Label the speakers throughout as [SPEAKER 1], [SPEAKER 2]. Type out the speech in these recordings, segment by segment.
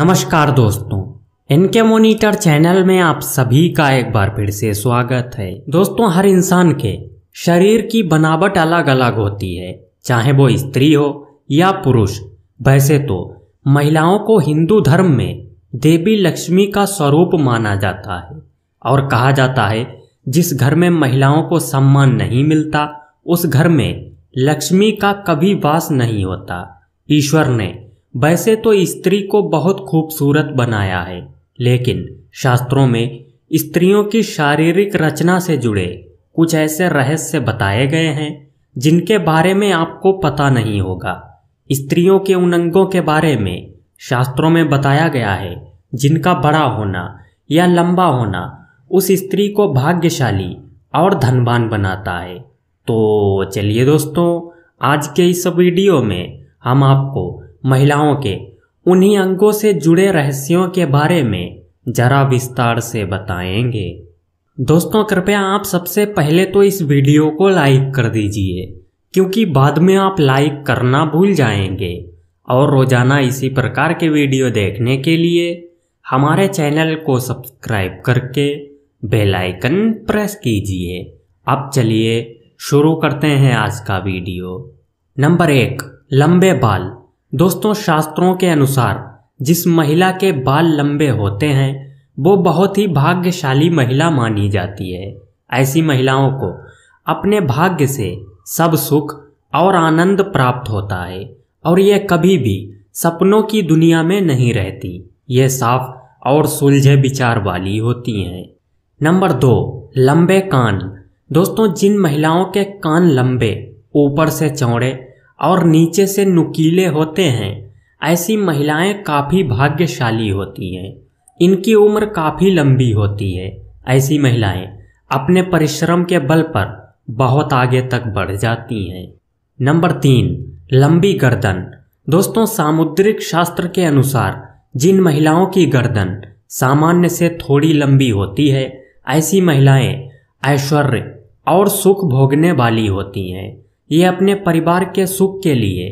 [SPEAKER 1] नमस्कार दोस्तों इनके मोनिटर चैनल में आप सभी का एक बार फिर से स्वागत है दोस्तों हर इंसान के शरीर की बनावट अलग अलग होती है चाहे वो स्त्री हो या पुरुष वैसे तो महिलाओं को हिंदू धर्म में देवी लक्ष्मी का स्वरूप माना जाता है और कहा जाता है जिस घर में महिलाओं को सम्मान नहीं मिलता उस घर में लक्ष्मी का कभी वास नहीं होता ईश्वर ने वैसे तो स्त्री को बहुत खूबसूरत बनाया है लेकिन शास्त्रों में स्त्रियों की शारीरिक रचना से जुड़े कुछ ऐसे रहस्य बताए गए हैं जिनके बारे में आपको पता नहीं होगा स्त्रियों के उन अंगों के बारे में शास्त्रों में बताया गया है जिनका बड़ा होना या लंबा होना उस स्त्री को भाग्यशाली और धनवान बनाता है तो चलिए दोस्तों आज के इस वीडियो में हम आपको महिलाओं के उन्हीं अंगों से जुड़े रहस्यों के बारे में जरा विस्तार से बताएंगे दोस्तों कृपया आप सबसे पहले तो इस वीडियो को लाइक कर दीजिए क्योंकि बाद में आप लाइक करना भूल जाएंगे और रोज़ाना इसी प्रकार के वीडियो देखने के लिए हमारे चैनल को सब्सक्राइब करके बेल आइकन प्रेस कीजिए अब चलिए शुरू करते हैं आज का वीडियो नंबर एक लंबे बाल दोस्तों शास्त्रों के अनुसार जिस महिला के बाल लंबे होते हैं वो बहुत ही भाग्यशाली महिला मानी जाती है ऐसी महिलाओं को अपने भाग्य से सब सुख और आनंद प्राप्त होता है और यह कभी भी सपनों की दुनिया में नहीं रहती यह साफ और सुलझे विचार वाली होती हैं नंबर दो लंबे कान दोस्तों जिन महिलाओं के कान लंबे ऊपर से चौड़े और नीचे से नुकीले होते हैं ऐसी महिलाएं काफ़ी भाग्यशाली होती हैं इनकी उम्र काफ़ी लंबी होती है ऐसी महिलाएं अपने परिश्रम के बल पर बहुत आगे तक बढ़ जाती हैं नंबर तीन लंबी गर्दन दोस्तों सामुद्रिक शास्त्र के अनुसार जिन महिलाओं की गर्दन सामान्य से थोड़ी लंबी होती है ऐसी महिलाएं ऐश्वर्य और सुख भोगने वाली होती हैं ये अपने परिवार के सुख के लिए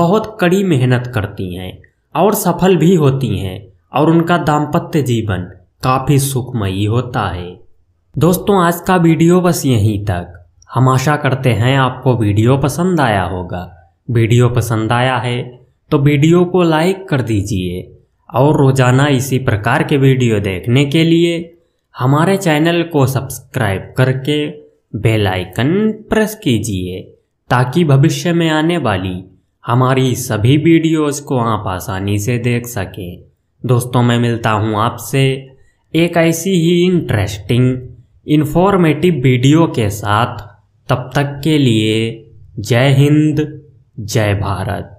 [SPEAKER 1] बहुत कड़ी मेहनत करती हैं और सफल भी होती हैं और उनका दाम्पत्य जीवन काफ़ी सुखमयी होता है दोस्तों आज का वीडियो बस यहीं तक हम आशा करते हैं आपको वीडियो पसंद आया होगा वीडियो पसंद आया है तो वीडियो को लाइक कर दीजिए और रोज़ाना इसी प्रकार के वीडियो देखने के लिए हमारे चैनल को सब्सक्राइब करके बेल आइकन प्रेस कीजिए ताकि भविष्य में आने वाली हमारी सभी वीडियोस को आप आसानी से देख सकें दोस्तों मैं मिलता हूं आपसे एक ऐसी ही इंटरेस्टिंग इन्फॉर्मेटिव वीडियो के साथ तब तक के लिए जय हिंद जय भारत